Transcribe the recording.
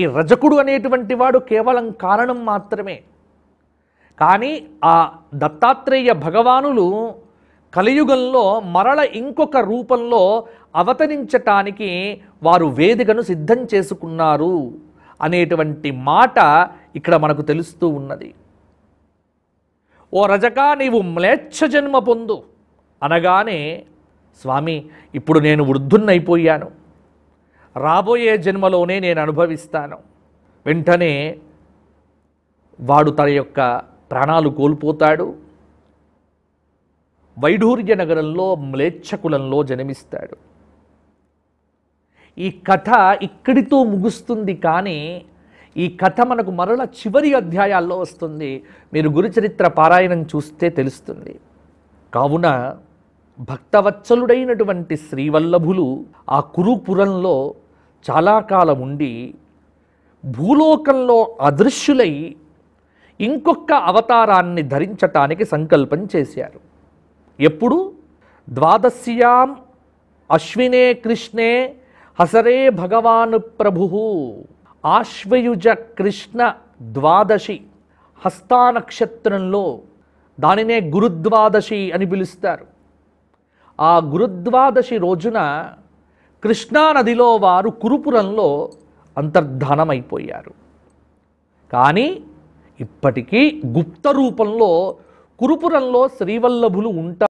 ఈ రజకుడు అనేటువంటి వాడు కేవలం కారణం మాత్రమే కానీ ఆ దత్తాత్రేయ భగవానులు కలియుగంలో మరల ఇంకొక రూపంలో అవతరించటానికి వారు వేదికను సిద్ధం చేసుకున్నారు అనేటువంటి మాట ఇక్కడ మనకు తెలుస్తూ ఉన్నది ఓ రజకా నీవు మ్లేచ్ఛ జన్మ పొందు అనగానే స్వామి ఇప్పుడు నేను వృద్ధున్నైపోయాను రాబోయే జన్మలోనే నేను అనుభవిస్తాను వెంటనే వాడు తన యొక్క ప్రాణాలు కోల్పోతాడు వైఢూర్య నగరంలో మ్లేచ్ఛకులంలో జన్మిస్తాడు ఈ కథ ఇక్కడితో ముగుస్తుంది కానీ ఈ కథ మనకు మరల చివరి అధ్యాయాల్లో వస్తుంది మీరు గురుచరిత్ర పారాయణం చూస్తే తెలుస్తుంది కావున భక్తవత్సలుడైనటువంటి శ్రీవల్లభులు ఆ కురుపురంలో చాలా కాలం ఉండి భూలోకంలో అదృశ్యులై ఇంకొక అవతారాన్ని ధరించటానికి సంకల్పం చేశారు ఎప్పుడు ద్వాదశ్యాం అశ్వినే కృష్ణే హసరే భగవాను ప్రభు ఆశ్వయుజ కృష్ణ ద్వాదశి హస్తానక్షత్రంలో దానినే గురుద్వాదశి అని పిలుస్తారు ఆ గురుద్వాదశి రోజున కృష్ణానదిలో వారు కురుపురంలో అంతర్ధానమైపోయారు కానీ ఇప్పటికీ గుప్త రూపంలో కురుపురంలో శ్రీవల్లభులు ఉంటారు